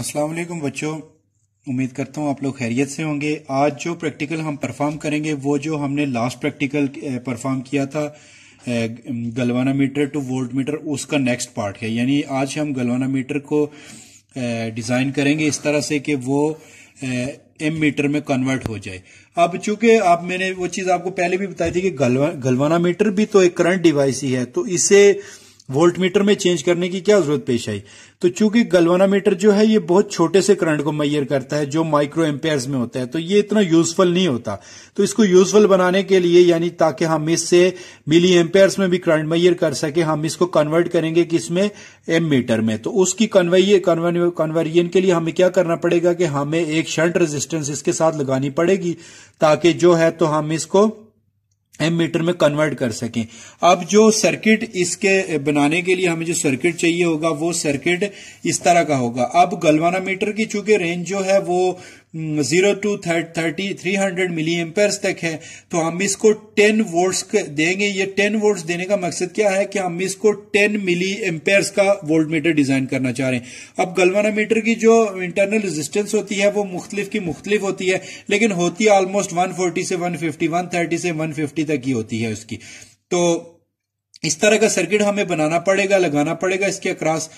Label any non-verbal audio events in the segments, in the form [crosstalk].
अस्सलाम वालेकुम बच्चों उम्मीद करता हूँ आप लोग खैरियत से होंगे आज जो प्रैक्टिकल हम परफॉर्म करेंगे वो जो हमने लास्ट प्रैक्टिकल परफॉर्म किया था galvanometer to voltmeter उसका नेक्स्ट पार्ट है यानी आज हम गलवाना मीटर को डिज़ाइन करेंगे इस तरह से कि वो एम मीटर में कन्वर्ट हो जाए अब चूंकि आप मैंने वो चीज़ आपको पहले भी बताई थी कि गलवा गलवाना मीटर भी तो एक करंट डिवाइस ही है तो इसे वोल्ट मीटर में चेंज करने की क्या जरूरत पेश आई तो चूंकि गलवाना मीटर जो है ये बहुत छोटे से करंट को मैयर करता है जो माइक्रो एम्पेयर्स में होता है तो ये इतना यूजफुल नहीं होता तो इसको यूजफुल बनाने के लिए यानी ताकि हम इससे मिली एम्पेयर्स में भी करंट मैयर कर सके हम इसको कन्वर्ट करेंगे किसमें एम मीटर में तो उसकी कन्वर्य कन्वर्जन के लिए हमें क्या करना पड़ेगा कि हमें एक शंट रेजिस्टेंस इसके साथ लगानी पड़ेगी ताकि जो है तो हम इसको एम मीटर में कन्वर्ट कर सकें अब जो सर्किट इसके बनाने के लिए हमें जो सर्किट चाहिए होगा वो सर्किट इस तरह का होगा अब गलवाना मीटर की चूंकि रेंज जो है वो zero to thirty three hundred milliamperes तक है तो हम इसको टेन वोल्ट देंगे ये टेन वोल्ट देने का मकसद क्या है कि हम इसको टेन मिली एम्पेयर्स का वोल्ट मीटर डिजाइन करना चाह रहे हैं अब गलवाना मीटर की जो इंटरनल रेजिस्टेंस होती है वो मुख्तलिफ की मुख्तलिफ होती है लेकिन होती है ऑलमोस्ट वन फोर्टी से वन फिफ्टी वन थर्टी से वन फिफ्टी तक ही होती है उसकी तो इस तरह का सर्किट हमें बनाना पड़ेगा लगाना पड़ेगा इसके अक्रॉस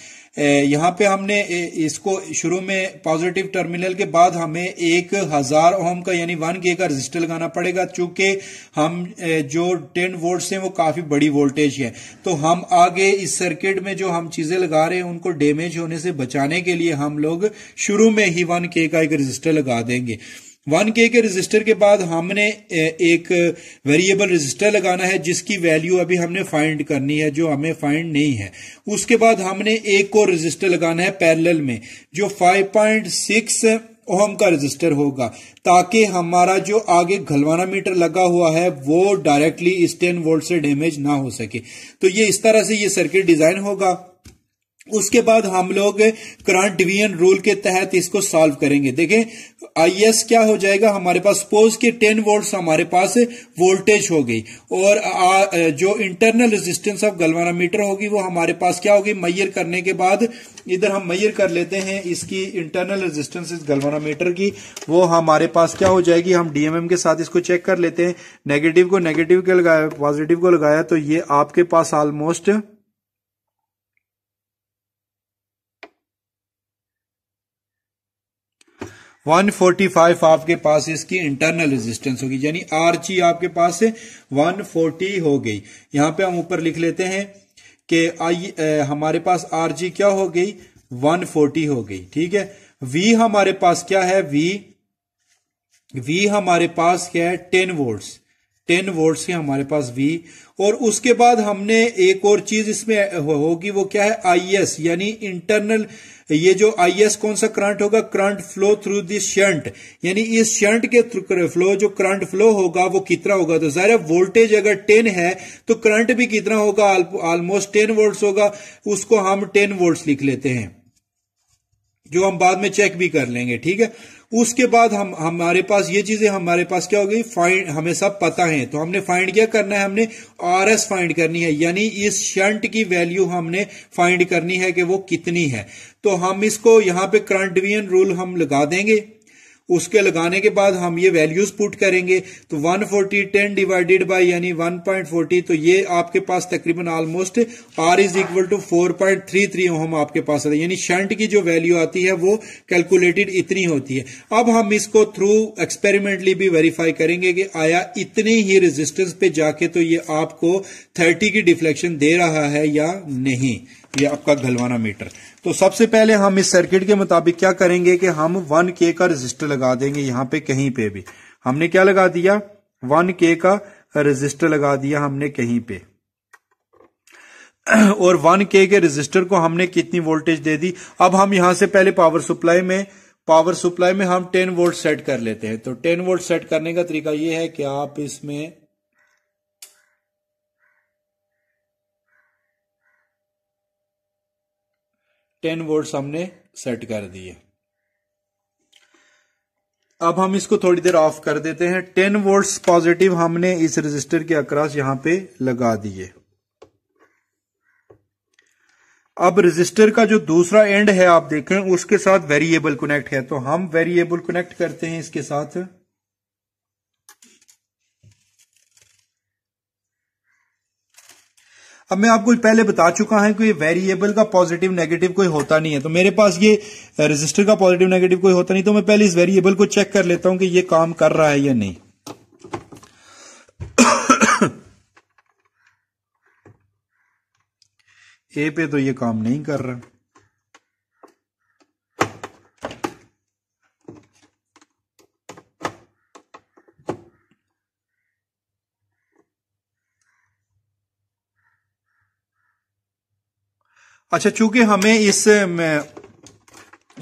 यहाँ पे हमने इसको शुरू में पॉजिटिव टर्मिनल के बाद हमें एक हजार ओम का यानी वन के का रजिस्टर लगाना पड़ेगा चूंकि हम जो टेन वोल्ट है वो काफी बड़ी वोल्टेज है तो हम आगे इस सर्किट में जो हम चीजें लगा रहे हैं उनको डेमेज होने से बचाने के लिए हम लोग शुरू में ही वन के का एक रजिस्टर लगा देंगे वन के के रजिस्टर के बाद हमने एक वेरिएबल रजिस्टर लगाना है जिसकी वैल्यू अभी हमने फाइंड करनी है जो हमें फाइंड नहीं है उसके बाद हमने एक को रजिस्टर लगाना है पैरेलल में जो 5.6 पॉइंट ओहम का रजिस्टर होगा ताकि हमारा जो आगे घलवाना मीटर लगा हुआ है वो डायरेक्टली इस टेन वोल्ट से डैमेज ना हो सके तो ये इस तरह से ये सर्किट डिजाइन होगा उसके बाद हम लोग करंट डिवीजन रूल के तहत इसको सॉल्व करेंगे देखें आईएस क्या हो जाएगा हमारे पास सपोज के 10 वोल्ट्स हमारे पास वोल्टेज हो गई और आ, जो इंटरनल रेजिस्टेंस ऑफ गलवानामीटर होगी वो हमारे पास क्या होगी मैयर करने के बाद इधर हम मैयर कर लेते हैं इसकी इंटरनल रेजिस्टेंस इस गलवानामीटर की वो हमारे पास क्या हो जाएगी हम डीएमएम के साथ इसको चेक कर लेते हैं नेगेटिव को नेगेटिव के लगाया पॉजिटिव को लगाया तो ये आपके पास ऑलमोस्ट 145 आपके पास इसकी इंटरनल रेजिस्टेंस होगी यानी ची आपके पास से 140 हो गई यहां पे हम ऊपर लिख लेते हैं कि आई हमारे पास आरजी क्या हो गई 140 हो गई ठीक है वी हमारे पास क्या है वी वी हमारे पास क्या है 10 वोल्ट 10 वोल्ट के हमारे पास वी और उसके बाद हमने एक और चीज इसमें होगी वो क्या है आईएस यानी इंटरनल ये जो आईएस कौन सा करंट होगा current flow through this shunt यानी इस शंट के फ्लो जो करंट फ्लो होगा वो कितना होगा तो जरा वोल्टेज अगर 10 है तो करंट भी कितना होगा ऑलमोस्ट 10 वोल्ट्स होगा उसको हम 10 वोल्ट्स लिख लेते हैं जो हम बाद में चेक भी कर लेंगे ठीक है उसके बाद हम हमारे पास ये चीजें हमारे पास क्या हो गई फाइंड हमें सब पता है तो हमने फाइंड क्या करना है हमने आर एस फाइंड करनी है यानी इस शंट की वैल्यू हमने फाइंड करनी है कि वो कितनी है तो हम इसको यहां पे करंट रूल हम लगा देंगे उसके लगाने के बाद हम ये वैल्यूज पुट करेंगे तो 140 फोर्टी टेन डिवाइडेड बाई यानी 1.40 तो ये आपके पास तकरीबन almost R is equal to four point three three हम आपके पास आता है यानी शंट की जो वैल्यू आती है वो कैलकुलेटेड इतनी होती है अब हम इसको थ्रू एक्सपेरिमेंटली भी वेरीफाई करेंगे कि आया इतने ही रेजिस्टेंस पे जाके तो ये आपको थर्टी की डिफ्लेक्शन दे रहा है या नहीं ये आपका घलवाना मीटर तो सबसे पहले हम इस सर्किट के मुताबिक क्या करेंगे कि हम वन के का रजिस्टर लगा देंगे यहां पे कहीं पे भी हमने क्या लगा दिया वन के का रजिस्टर लगा दिया हमने कहीं पे और वन के के रजिस्टर को हमने कितनी वोल्टेज दे दी अब हम यहां से पहले पावर सप्लाई में पावर सप्लाई में हम 10 वोल्ट सेट कर लेते हैं तो 10 वोल्ट सेट करने का तरीका यह है कि आप इसमें टेन वर्ड्स हमने सेट कर दिए अब हम इसको थोड़ी देर ऑफ कर देते हैं टेन वर्ड्स पॉजिटिव हमने इस रजिस्टर के अक्रॉस यहां पे लगा दिए अब रजिस्टर का जो दूसरा एंड है आप देखें उसके साथ वेरिएबल कनेक्ट है तो हम वेरिएबल कनेक्ट करते हैं इसके साथ अब मैं आपको पहले बता चुका है कि वेरिएबल का पॉजिटिव नेगेटिव कोई होता नहीं है तो मेरे पास ये रजिस्टर का पॉजिटिव नेगेटिव कोई होता नहीं तो मैं पहले इस वेरिएबल को चेक कर लेता हूं कि ये काम कर रहा है या नहीं ए [coughs] पे तो ये काम नहीं कर रहा अच्छा चूंकि हमें इस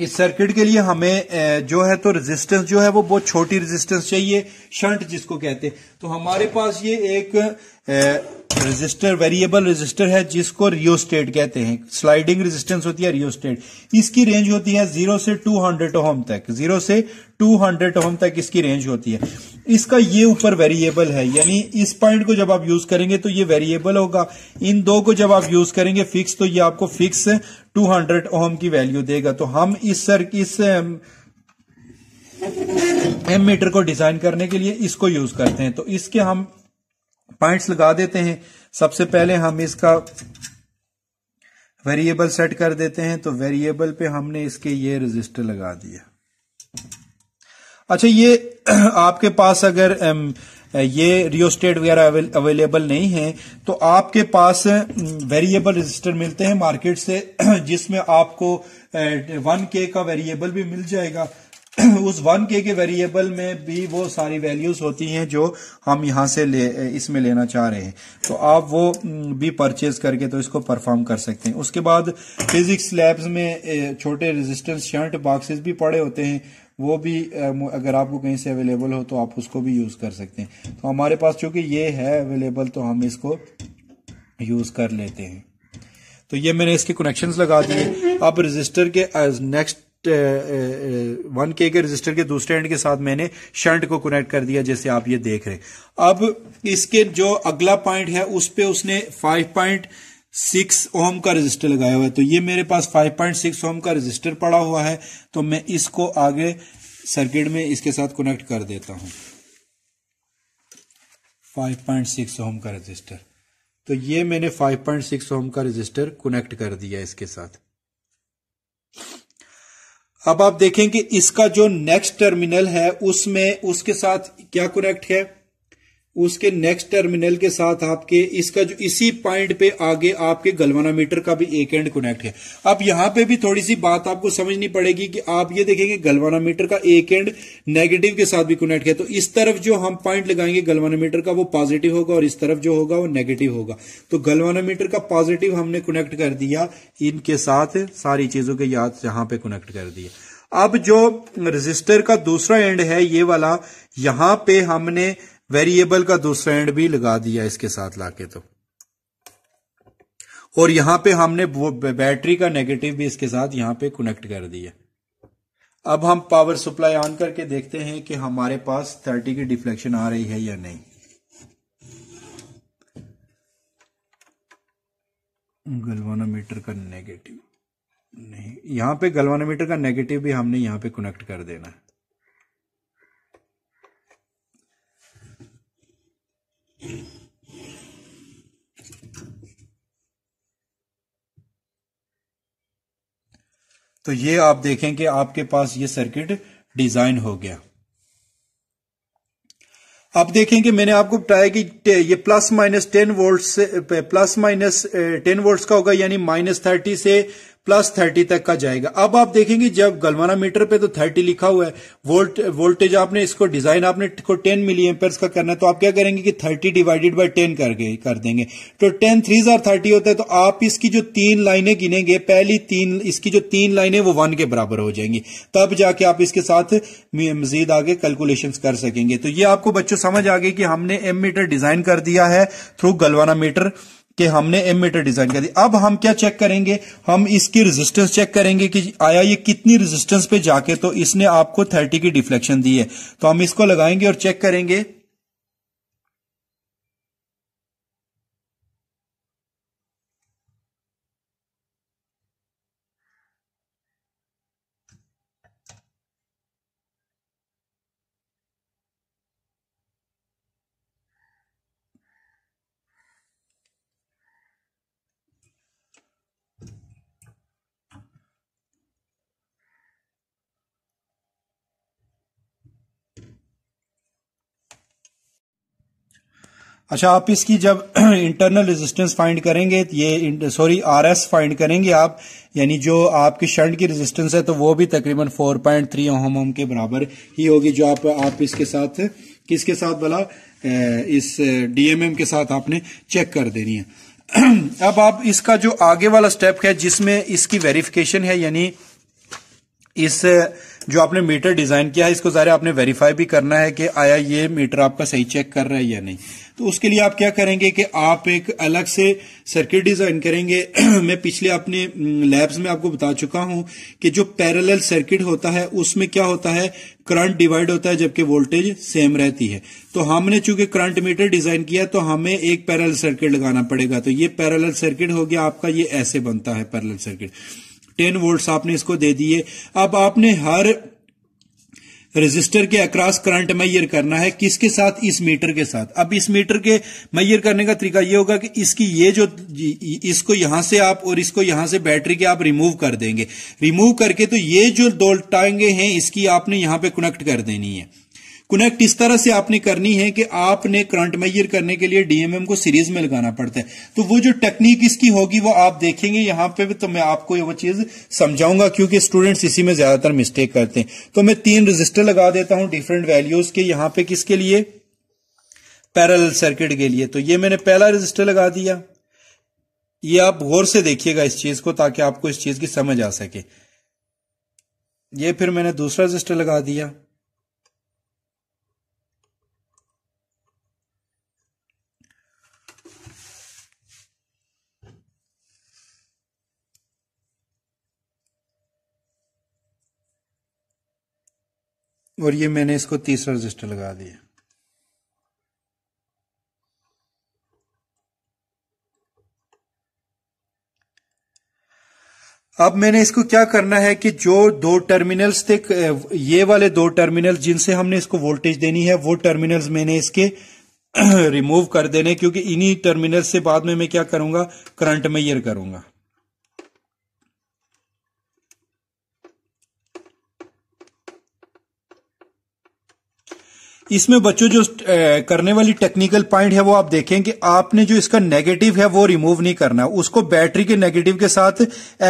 इस सर्किट के लिए हमें जो है तो रेजिस्टेंस जो है वो बहुत छोटी रेजिस्टेंस चाहिए शंट जिसको कहते हैं तो हमारे पास ये एक रेजिस्टर वेरिएबल रेजिस्टर है जिसको रियोस्टेट कहते हैं स्लाइडिंग रेजिस्टेंस होती है रियोस्टेट इसकी रेंज होती है जीरो से टू हंड्रेड ओम तक जीरो से टू हंड्रेड ओम तक इसकी रेंज होती है इसका ये ऊपर वेरिएबल है यानी इस पॉइंट को जब आप यूज करेंगे तो ये वेरिएबल होगा इन दो को जब आप यूज करेंगे फिक्स तो ये आपको फिक्स 200 ओम की वैल्यू देगा तो हम इस सर इस एम मीटर को डिजाइन करने के लिए इसको यूज करते हैं तो इसके हम पॉइंट्स लगा देते हैं सबसे पहले हम इसका वेरिएबल सेट कर देते हैं तो वेरिएबल पे हमने इसके ये रजिस्टर लगा दिया अच्छा ये [clears throat] आपके पास अगर ये रियोस्टेट वगैरह अवेलेबल नहीं है तो आपके पास वेरिएबल रजिस्टर मिलते हैं मार्केट से [clears throat] जिसमें आपको वन के का वेरिएबल भी मिल जाएगा [clears throat] उस वन के के वेरिएबल में भी वो सारी वैल्यूज होती हैं जो हम यहां से ले इसमें लेना चाह रहे हैं तो आप वो भी परचेज करके तो इसको परफॉर्म कर सकते हैं उसके बाद फिजिक्स लैब्स में छोटे रेजिस्टेंस शर्ट बॉक्सेस भी पड़े होते हैं वो भी अगर आपको कहीं से अवेलेबल हो तो आप उसको भी यूज़ कर सकते हैं तो हमारे पास चूंकि ये है अवेलेबल तो हम इसको यूज़ कर लेते हैं तो ये मैंने इसके कनेक्शंस लगा दिए अब रजिस्टर के नेक्स्ट वन के के रजिस्टर के दूसरे एंड के साथ मैंने शंट को कनेक्ट कर दिया जैसे आप ये देख रहे हैं अब इसके जो अगला पॉइंट है उस पे उसने फाइव पॉइंट सिक्स ओम का रजिस्टर लगाया हुआ है तो ये मेरे पास फाइव पॉइंट सिक्स ओम का रजिस्टर पड़ा हुआ है तो मैं इसको आगे सर्किट में इसके साथ कनेक्ट कर देता हूं फाइव पॉइंट सिक्स ओम का रजिस्टर तो ये मैंने फाइव पॉइंट सिक्स ओम का रजिस्टर कनेक्ट कर दिया इसके साथ अब आप देखें कि इसका जो नेक्स्ट टर्मिनल है उसमें उसके साथ क्या कनेक्ट है उसके नेक्स्ट टर्मिनल के साथ आपके इसका जो इसी पॉइंट पे आगे आपके गलवाना मीटर का भी एक एंड कनेक्ट है अब यहां पे भी थोड़ी सी बात आपको समझनी पड़ेगी कि आप ये देखेंगे गलवाना मीटर का एक एंड नेगेटिव के साथ भी कनेक्ट है तो इस तरफ जो हम पॉइंट लगाएंगे गलवाना मीटर का वो पॉजिटिव होगा और इस तरफ जो होगा वो नेगेटिव होगा तो गलवाना मीटर का पॉजिटिव हमने कनेक्ट कर दिया इनके साथ सारी चीजों के याद यहां पर कनेक्ट कर दिया अब जो रजिस्टर का दूसरा एंड है ये वाला यहां पर हमने वेरिएबल का दूसरा एंड भी लगा दिया इसके साथ लाके तो और यहां पे हमने वो बैटरी का नेगेटिव भी इसके साथ यहां पे कनेक्ट कर दिया अब हम पावर सप्लाई ऑन करके देखते हैं कि हमारे पास 30 की डिफ्लेक्शन आ रही है या नहीं गलवानोमीटर का नेगेटिव नहीं यहां पे गलवानोमीटर का नेगेटिव भी हमने यहां पे कनेक्ट कर देना है तो ये आप देखें कि आपके पास ये सर्किट डिजाइन हो गया आप देखें कि मैंने आपको बताया कि ये प्लस माइनस टेन वोल्ट से प्लस माइनस टेन वोल्ट का होगा यानी माइनस थर्टी से प्लस थर्टी तक का जाएगा अब आप देखेंगे जब गलवाना मीटर पे तो थर्टी लिखा हुआ है वोल्ट वोल्टेज आपने इसको डिजाइन आपने को टेन मिली एम्पेयर का करना है तो आप क्या करेंगे कि थर्टी डिवाइडेड बाय टेन करके कर देंगे तो टेन थ्री जार थर्टी होता है तो आप इसकी जो तीन लाइनें गिनेंगे पहली तीन इसकी जो तीन लाइनें वो वन के बराबर हो जाएंगी तब जाके आप इसके साथ मजीद आगे कैलकुलेशन कर सकेंगे तो ये आपको बच्चों समझ आ गए कि हमने एम मीटर डिजाइन कर दिया है थ्रू गलवाना मीटर कि हमने एम मीटर डिजाइन कर दिया अब हम क्या चेक करेंगे हम इसकी रेजिस्टेंस चेक करेंगे कि आया ये कितनी रेजिस्टेंस पे जाके तो इसने आपको 30 की डिफ्लेक्शन दी है तो हम इसको लगाएंगे और चेक करेंगे अच्छा आप इसकी जब इंटरनल रेजिस्टेंस फाइंड करेंगे ये सॉरी आर एस फाइंड करेंगे आप यानी जो आपकी शर्ट की रेजिस्टेंस है तो वो भी तकरीबन 4.3 पॉइंट थ्री ओम ओम के बराबर ही होगी जो आप आप इसके साथ किसके साथ भला इस डीएमएम के साथ आपने चेक कर देनी है [clears throat] अब आप इसका जो आगे वाला स्टेप है जिसमें इसकी वेरिफिकेशन है यानी इस जो आपने मीटर डिजाइन किया है इसको ज़रा आपने वेरीफाई भी करना है कि आया ये मीटर आपका सही चेक कर रहा है या नहीं तो उसके लिए आप क्या करेंगे कि आप एक अलग से सर्किट डिजाइन करेंगे [clears throat] मैं पिछले अपने लैब्स में आपको बता चुका हूं कि जो पैरेलल सर्किट होता है उसमें क्या होता है करंट डिवाइड होता है जबकि वोल्टेज सेम रहती है तो हमने चूंकि करंट मीटर डिजाइन किया तो हमें एक पैरेलल सर्किट लगाना पड़ेगा तो ये पैरेलल सर्किट हो गया आपका ये ऐसे बनता है पैरेलल सर्किट टेन वोल्ट आपने इसको दे दिए अब आपने हर रजिस्टर के अक्रॉस करंट मैयर करना है किसके साथ इस मीटर के साथ अब इस मीटर के मैयर करने का तरीका ये होगा कि इसकी ये जो इसको यहां से आप और इसको यहां से बैटरी के आप रिमूव कर देंगे रिमूव करके तो ये जो दो टांगे हैं इसकी आपने यहां पे कनेक्ट कर देनी है कनेक्ट इस तरह से आपने करनी है कि आपने करंट मैयर करने के लिए डीएमएम को सीरीज में लगाना पड़ता है तो वो जो टेक्निक इसकी होगी वो आप देखेंगे यहां पे भी तो मैं आपको वो चीज समझाऊंगा क्योंकि स्टूडेंट्स इसी में ज्यादातर मिस्टेक करते हैं तो मैं तीन रजिस्टर लगा देता हूं डिफरेंट वैल्यूज के यहां पर किसके लिए पैरल सर्किट के लिए तो ये मैंने पहला रजिस्टर लगा दिया ये आप गौर से देखिएगा इस चीज को ताकि आपको इस चीज की समझ आ सके ये फिर मैंने दूसरा रजिस्टर लगा दिया और ये मैंने इसको तीसरा रजिस्टर लगा दिया अब मैंने इसको क्या करना है कि जो दो टर्मिनल्स थे ये वाले दो टर्मिनल जिनसे हमने इसको वोल्टेज देनी है वो टर्मिनल्स मैंने इसके रिमूव [clears throat] कर देने क्योंकि इन्हीं टर्मिनल से बाद में मैं क्या करूंगा करंट मैयर करूंगा इसमें बच्चों जो करने वाली टेक्निकल पॉइंट है वो आप देखें कि आपने जो इसका नेगेटिव है वो रिमूव नहीं करना उसको बैटरी के नेगेटिव के साथ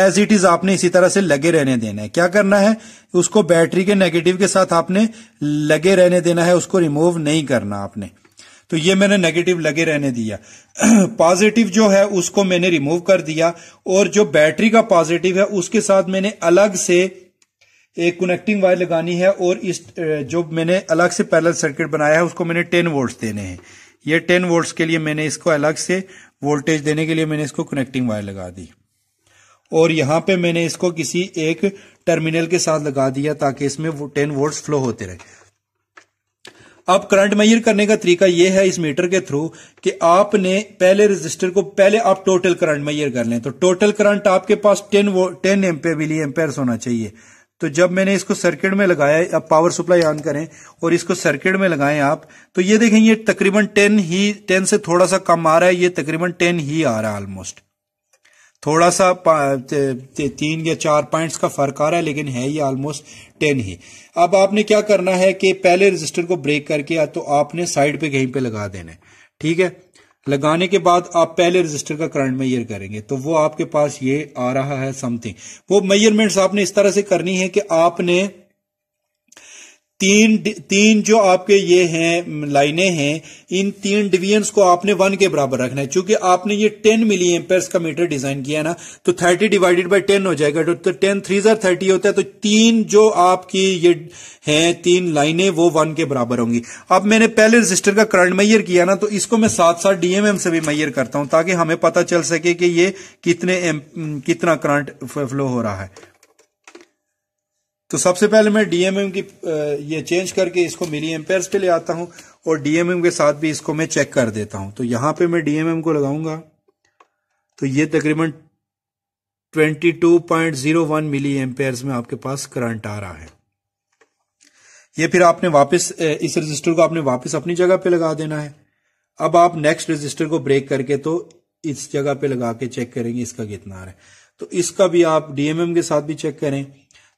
एज इट इज आपने इसी तरह से लगे रहने देना है क्या करना है उसको बैटरी के नेगेटिव के साथ आपने लगे रहने देना है उसको रिमूव नहीं करना आपने तो ये मैंने नेगेटिव लगे रहने दिया पॉजिटिव [clears throat] जो है उसको मैंने रिमूव कर दिया और जो बैटरी का पॉजिटिव है उसके साथ मैंने अलग से एक कनेक्टिंग वायर लगानी है और इस जो मैंने अलग से पैरल सर्किट बनाया है उसको मैंने टेन वोल्ट देने हैं ये टेन वोल्ट के लिए मैंने इसको अलग से वोल्टेज देने के लिए मैंने इसको कनेक्टिंग वायर लगा दी और यहाँ पे मैंने इसको किसी एक टर्मिनल के साथ लगा दिया ताकि इसमें वो टेन वोल्ट फ्लो होते रहे अब करंट मयर करने का तरीका यह है इस मीटर के थ्रू कि आपने पहले रजिस्टर को पहले आप टोटल करंट मयर कर लें तो टोटल करंट आपके पास टेन वो 10 एम्पे बिली एम्पेयर होना चाहिए तो जब मैंने इसको सर्किट में लगाया अब पावर सप्लाई ऑन करें और इसको सर्किट में लगाएं आप तो ये देखें ये तकरीबन टेन ही टेन से थोड़ा सा कम आ रहा है ये तकरीबन टेन ही आ रहा है ऑलमोस्ट थोड़ा सा तीन या चार पॉइंट्स का फर्क आ रहा है लेकिन है ये ऑलमोस्ट टेन ही अब आपने क्या करना है कि पहले रजिस्टर को ब्रेक करके तो आपने साइड पे कहीं पे लगा देना है ठीक है लगाने के बाद आप पहले रजिस्टर का करंट मैयर करेंगे तो वो आपके पास ये आ रहा है समथिंग वो मेजरमेंट्स आपने इस तरह से करनी है कि आपने तीन तीन जो आपके ये हैं लाइनें हैं इन तीन डिवीजन को आपने वन के बराबर रखना है क्योंकि आपने ये टेन मिली एम्पेयर का मीटर डिजाइन किया है ना तो थर्टी डिवाइडेड बाई टेन हो जाएगा तो, तो टेन थ्री जर थर्टी होता है तो तीन जो आपकी ये हैं तीन लाइनें वो वन के बराबर होंगी अब मैंने पहले रजिस्टर का करंट मैयर किया ना तो इसको मैं साथ साथ डीएमएम से भी मैयर करता हूं ताकि हमें पता चल सके कि ये कितने कितना करंट फ्लो हो रहा है तो सबसे पहले मैं डीएमएम की ये चेंज करके इसको मिली एम्पेयर पे ले आता हूं और डीएमएम के साथ भी इसको मैं चेक कर देता हूं तो यहां पे मैं डीएमएम को लगाऊंगा तो ये तकरीबन 22.01 मिली एम्पेयर में आपके पास करंट आ रहा है ये फिर आपने वापस इस रजिस्टर को आपने वापस अपनी जगह पे लगा देना है अब आप नेक्स्ट रजिस्टर को ब्रेक करके तो इस जगह पे लगा के चेक करेंगे इसका कितना आ रहा है तो इसका भी आप डीएमएम के साथ भी चेक करें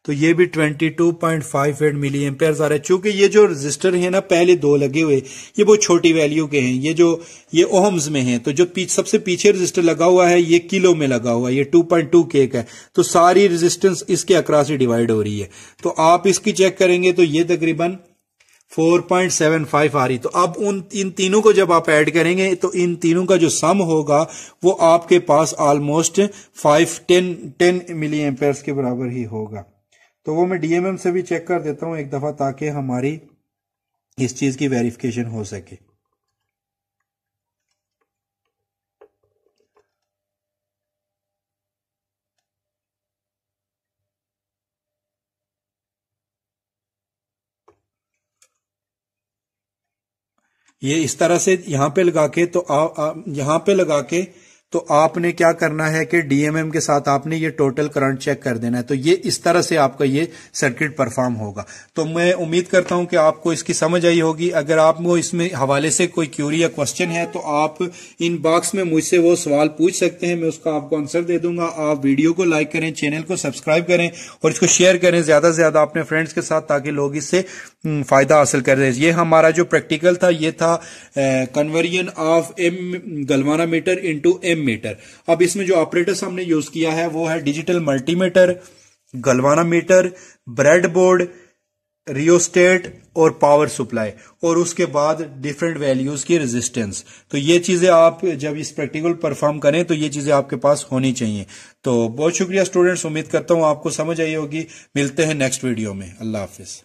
तो ये भी 22.58 मिली एम्पेयर आ रहा है चूंकि ये जो रजिस्टर है ना पहले दो लगे हुए ये बहुत छोटी वैल्यू के हैं ये जो ये ओहम्स में हैं तो जो पीछ, सबसे पीछे रजिस्टर लगा हुआ है ये किलो में लगा हुआ है ये 2.2 के का है तो सारी रेजिस्टेंस इसके अक्रॉस ही डिवाइड हो रही है तो आप इसकी चेक करेंगे तो ये तकरीबन 4.75 आ रही तो अब उन इन तीनों को जब आप ऐड करेंगे तो इन तीनों का जो सम होगा वो आपके पास ऑलमोस्ट 5 10 10 मिली एम्पेयर के बराबर ही होगा तो वो मैं डीएमएम से भी चेक कर देता हूं एक दफा ताकि हमारी इस चीज की वेरिफिकेशन हो सके ये इस तरह से यहां पे लगा के तो आ, आ, यहां पे लगा के तो आपने क्या करना है कि डीएमएम के साथ आपने ये टोटल करंट चेक कर देना है तो ये इस तरह से आपका ये सर्किट परफॉर्म होगा तो मैं उम्मीद करता हूं कि आपको इसकी समझ आई होगी अगर आपको इसमें हवाले से कोई क्यूरी या क्वेश्चन है तो आप इन बॉक्स में मुझसे वो सवाल पूछ सकते हैं मैं उसका आपको आंसर दे दूंगा आप वीडियो को लाइक करें चैनल को सब्सक्राइब करें और इसको शेयर करें ज्यादा से ज्यादा अपने फ्रेंड्स के साथ ताकि लोग इससे हम्म, फायदा हासिल कर रहे ये हमारा जो प्रैक्टिकल था ये था conversion of an galvanometer into ammeter अब इसमें जो ऑपरेटर्स हमने यूज किया है वो है digital multimeter galvanometer breadboard rheostat और पावर सप्लाई और उसके बाद डिफरेंट वैल्यूज की रेजिस्टेंस तो ये चीजें आप जब इस प्रैक्टिकल परफॉर्म करें तो ये चीजें आपके पास होनी चाहिए तो बहुत शुक्रिया स्टूडेंट्स उम्मीद करता हूं आपको समझ आई होगी मिलते हैं नेक्स्ट वीडियो में अल्लाह हाफिज़